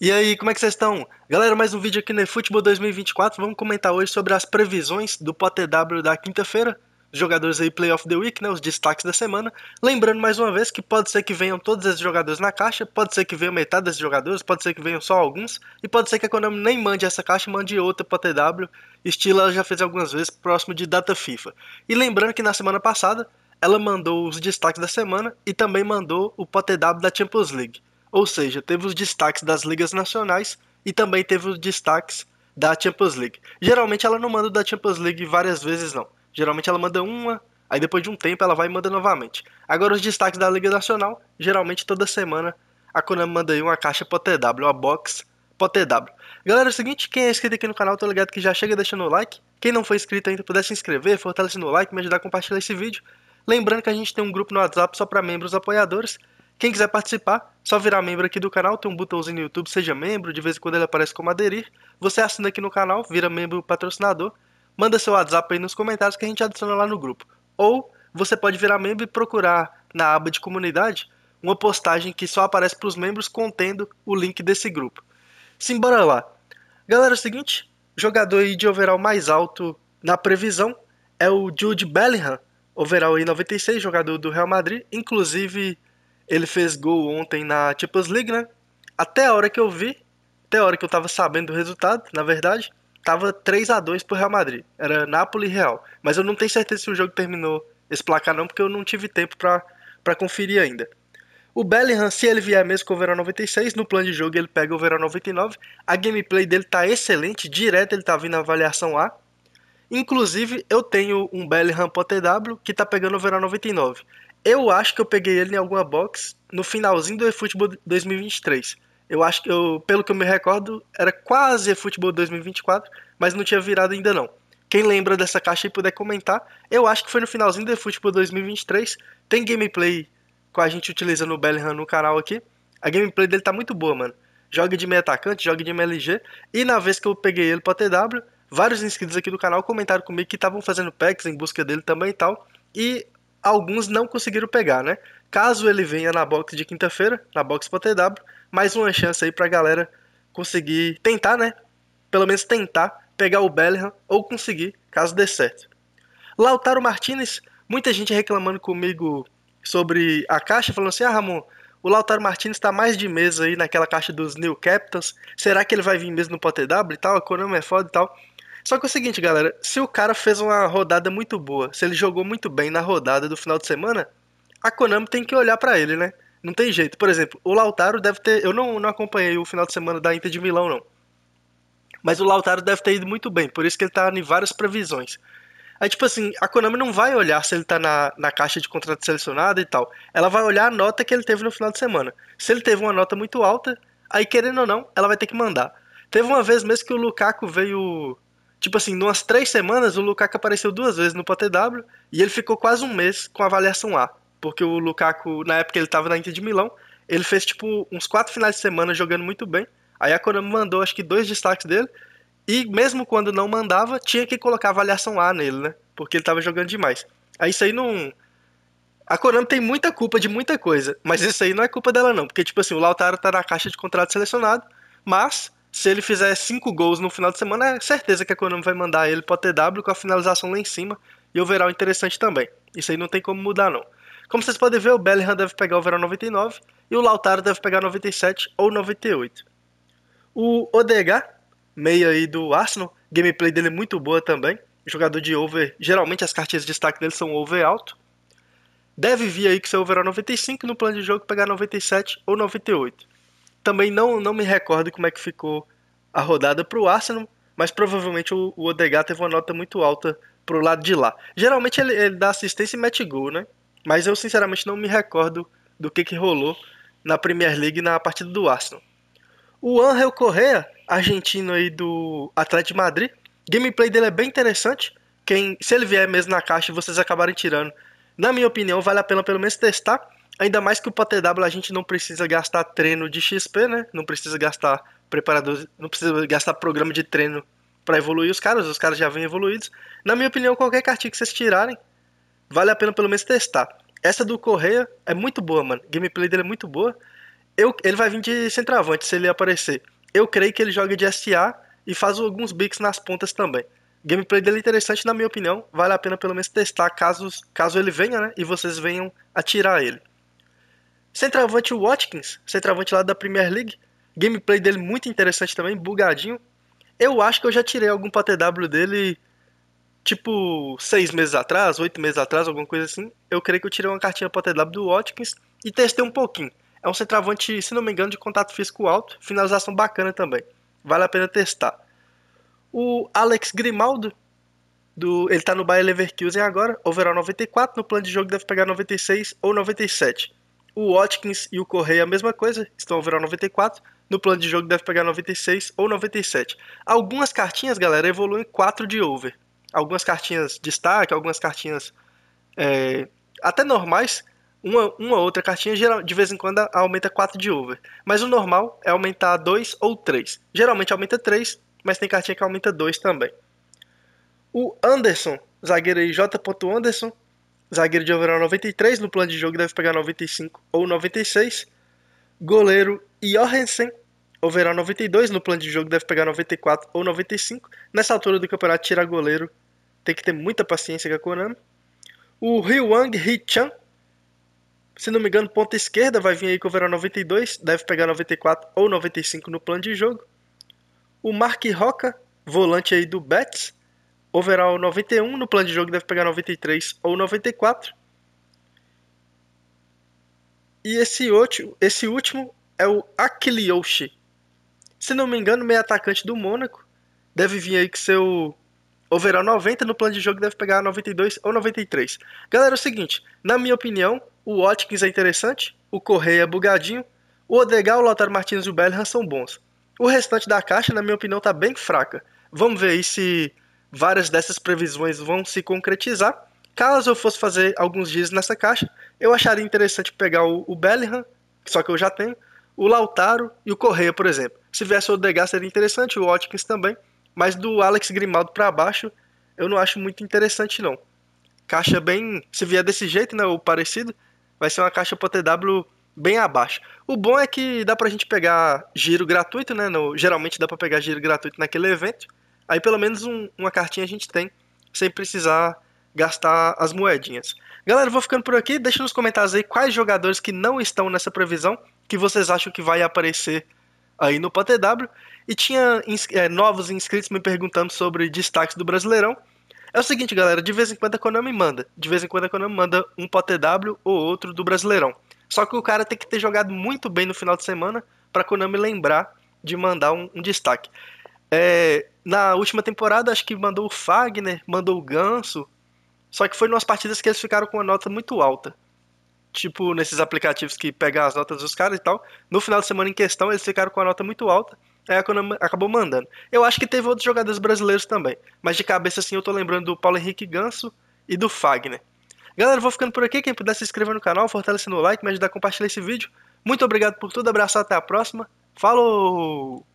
E aí, como é que vocês estão? Galera, mais um vídeo aqui no eFootball 2024. Vamos comentar hoje sobre as previsões do PoteW da quinta-feira. Os jogadores aí Play of the Week, né, os destaques da semana. Lembrando mais uma vez que pode ser que venham todos esses jogadores na caixa, pode ser que venham metade desses jogadores, pode ser que venham só alguns, e pode ser que a Konami nem mande essa caixa, mande outra para estilo ela já fez algumas vezes próximo de data FIFA. E lembrando que na semana passada ela mandou os destaques da semana e também mandou o PoteW da Champions League. Ou seja, teve os destaques das ligas nacionais e também teve os destaques da Champions League. Geralmente ela não manda da Champions League várias vezes, não. Geralmente ela manda uma, aí depois de um tempo ela vai e manda novamente. Agora os destaques da Liga Nacional, geralmente toda semana a Konami manda aí uma caixa POTW, uma box POTW. Galera, é o seguinte, quem é inscrito aqui no canal, tô ligado que já chega deixando o like. Quem não foi inscrito ainda puder se inscrever, fortalece no like, me ajudar a compartilhar esse vídeo. Lembrando que a gente tem um grupo no WhatsApp só para membros apoiadores. Quem quiser participar, só virar membro aqui do canal, tem um botãozinho no YouTube, seja membro, de vez em quando ele aparece como aderir. Você assina aqui no canal, vira membro patrocinador, manda seu WhatsApp aí nos comentários que a gente adiciona lá no grupo. Ou você pode virar membro e procurar na aba de comunidade uma postagem que só aparece para os membros contendo o link desse grupo. Simbora lá. Galera, é o seguinte, jogador aí de overall mais alto na previsão é o Jude Bellingham, overall aí 96, jogador do Real Madrid, inclusive ele fez gol ontem na Champions League, né? Até a hora que eu vi, até a hora que eu tava sabendo do resultado, na verdade, tava 3 a 2 pro Real Madrid. Era Napoli e Real. Mas eu não tenho certeza se o jogo terminou esse placar não, porque eu não tive tempo para conferir ainda. O Bellingham, se ele vier mesmo com o Verão 96, no plano de jogo ele pega o Verão 99. A gameplay dele tá excelente, direto ele tá vindo na avaliação A. Inclusive, eu tenho um Bellingham PTW que tá pegando o Verão 99. Eu acho que eu peguei ele em alguma box no finalzinho do eFootball 2023. Eu acho que eu, pelo que eu me recordo, era quase eFootball 2024, mas não tinha virado ainda não. Quem lembra dessa caixa e puder comentar, eu acho que foi no finalzinho do eFootball 2023. Tem gameplay com a gente utilizando o Bellingham no canal aqui. A gameplay dele tá muito boa, mano. Joga de meio atacante, joga de MLG E na vez que eu peguei ele pra TW, vários inscritos aqui do canal comentaram comigo que estavam fazendo packs em busca dele também e tal. E alguns não conseguiram pegar, né? Caso ele venha na box de quinta-feira, na TW, mais uma chance aí pra galera conseguir tentar, né? Pelo menos tentar pegar o Bellingham ou conseguir, caso dê certo. Lautaro Martinez, muita gente reclamando comigo sobre a caixa, falando assim: ah, Ramon, o Lautaro Martinez está mais de mesa aí naquela caixa dos New Capitals. Será que ele vai vir mesmo no PTW e tal? A Konami é foda e tal. Só que é o seguinte, galera, se o cara fez uma rodada muito boa, se ele jogou muito bem na rodada do final de semana, a Konami tem que olhar para ele, né? Não tem jeito. Por exemplo, o Lautaro deve ter. Eu não, não acompanhei o final de semana da Inter de Milão, não. Mas o Lautaro deve ter ido muito bem, por isso que ele tá em várias previsões. Aí, tipo assim, a Konami não vai olhar se ele tá na, na caixa de contrato selecionado e tal. Ela vai olhar a nota que ele teve no final de semana. Se ele teve uma nota muito alta, aí querendo ou não, ela vai ter que mandar. Teve uma vez mesmo que o Lukaku veio Tipo assim, numas três semanas, o Lukaku apareceu duas vezes no PTW e ele ficou quase um mês com avaliação A. Porque o Lukaku, na época ele estava na Inter de Milão, ele fez tipo uns quatro finais de semana jogando muito bem. Aí a Konami mandou acho que dois destaques dele. E mesmo quando não mandava, tinha que colocar avaliação A nele, né? Porque ele estava jogando demais. Aí isso aí não. A Konami tem muita culpa de muita coisa, mas isso aí não é culpa dela, não. Porque, tipo assim, o Lautaro tá na caixa de contrato selecionado, mas se ele fizer cinco gols no final de semana, é certeza que a Konami vai mandar ele para o TW com a finalização lá em cima e o overall interessante também. Isso aí não tem como mudar não. Como vocês podem ver, o Bellingham deve pegar o overall 99 e o Lautaro deve pegar 97 ou 98. O ODH, meia aí do Arsenal, gameplay dele é muito boa também. Jogador de over, geralmente as cartinhas de destaque dele são over alto. Deve vir aí que seu overall 95 no plano de jogo pegar 97 ou 98 também não, não me recordo como é que ficou a rodada para o Arsenal, mas provavelmente o, o Odegaard teve uma nota muito alta pro lado de lá. Geralmente ele, ele, dá assistência e mete gol, né? Mas eu sinceramente não me recordo do que, que rolou na Premier League na partida do Arsenal. O Angel Correa, argentino aí do Atlético de Madrid, gameplay dele é bem interessante. Quem, se ele vier mesmo na caixa e vocês acabarem tirando, na minha opinião, vale a pena pelo menos testar. Ainda mais que o PTW a gente não precisa gastar treino de XP, né? Não precisa gastar preparador, não precisa gastar programa de treino para evoluir os caras, os caras já vêm evoluídos. Na minha opinião, qualquer cartinha que vocês tirarem, vale a pena pelo menos testar. Essa do Correia é muito boa, mano. gameplay dele é muito boa. Eu, ele vai vir de centroavante se ele aparecer. Eu creio que ele joga de SA e faz alguns bics nas pontas também. gameplay dele é interessante, na minha opinião. Vale a pena pelo menos testar caso, caso ele venha, né? E vocês venham atirar ele. Centroavante Watkins, centroavante lá da Premier League. Gameplay dele muito interessante também, bugadinho. Eu acho que eu já tirei algum PTW dele, tipo, seis meses atrás, oito meses atrás, alguma coisa assim. Eu creio que eu tirei uma cartinha PTW do Watkins e testei um pouquinho. É um centroavante, se não me engano, de contato físico alto, finalização bacana também. Vale a pena testar. O Alex Grimaldo, do, ele tá no Bayer Leverkusen agora, overall 94, no plano de jogo deve pegar 96 ou 97. O Watkins e o Correia, a mesma coisa, estão virar 94. No plano de jogo deve pegar 96 ou 97. Algumas cartinhas, galera, evoluem 4 de over. Algumas cartinhas destaque, algumas cartinhas é, até normais. Uma, uma outra cartinha geral, de vez em quando aumenta 4 de over. Mas o normal é aumentar 2 ou 3. Geralmente aumenta 3, mas tem cartinha que aumenta 2 também. O Anderson, zagueiro aí, J. Anderson, Zagueiro de overall 93, no plano de jogo deve pegar 95 ou 96. Goleiro Johansen, overall 92, no plano de jogo deve pegar 94 ou 95. Nessa altura do campeonato, tirar goleiro tem que ter muita paciência com a Konami. O Ryuang Hee-chan, se não me engano, ponta esquerda, vai vir aí com overall 92, deve pegar 94 ou 95 no plano de jogo. O Mark Roca, volante aí do Betts, overall 91, no plano de jogo deve pegar 93 ou 94. E esse último, esse último é o Akilioshi. Se não me engano, meio atacante do Mônaco. Deve vir aí que seu overall 90 no plano de jogo deve pegar 92 ou 93. Galera, é o seguinte, na minha opinião, o Watkins é interessante, o Correia é bugadinho, o Odegaard o Lautaro Martins e o Bellingham são bons. O restante da caixa, na minha opinião, tá bem fraca. Vamos ver aí se várias dessas previsões vão se concretizar. Caso eu fosse fazer alguns dias nessa caixa, eu acharia interessante pegar o, o Bellingham, só que eu já tenho, o Lautaro e o Correia, por exemplo. Se viesse o Odegaard seria interessante, o Watkins também, mas do Alex Grimaldo para baixo, eu não acho muito interessante não. Caixa bem, se vier desse jeito, né, ou parecido, vai ser uma caixa para TW bem abaixo. O bom é que dá pra gente pegar giro gratuito, né? No, geralmente dá para pegar giro gratuito naquele evento. Aí pelo menos um, uma cartinha a gente tem, sem precisar gastar as moedinhas. Galera, vou ficando por aqui. Deixa nos comentários aí quais jogadores que não estão nessa previsão que vocês acham que vai aparecer aí no PTW. E tinha é, novos inscritos me perguntando sobre destaques do Brasileirão. É o seguinte, galera, de vez em quando a Konami manda. De vez em quando a Konami manda um PTW ou outro do Brasileirão. Só que o cara tem que ter jogado muito bem no final de semana para a Konami lembrar de mandar um, um destaque. É, na última temporada, acho que mandou o Fagner, mandou o Ganso. Só que foi nas partidas que eles ficaram com uma nota muito alta. Tipo, nesses aplicativos que pegam as notas dos caras e tal. No final de semana em questão, eles ficaram com a nota muito alta. Aí a Konami acabou mandando. Eu acho que teve outros jogadores brasileiros também. Mas de cabeça, assim, eu tô lembrando do Paulo Henrique Ganso e do Fagner. Galera, vou ficando por aqui. Quem puder se inscrever no canal, fortalecendo o like, me ajudar a compartilhar esse vídeo. Muito obrigado por tudo, abraço, até a próxima. Falou!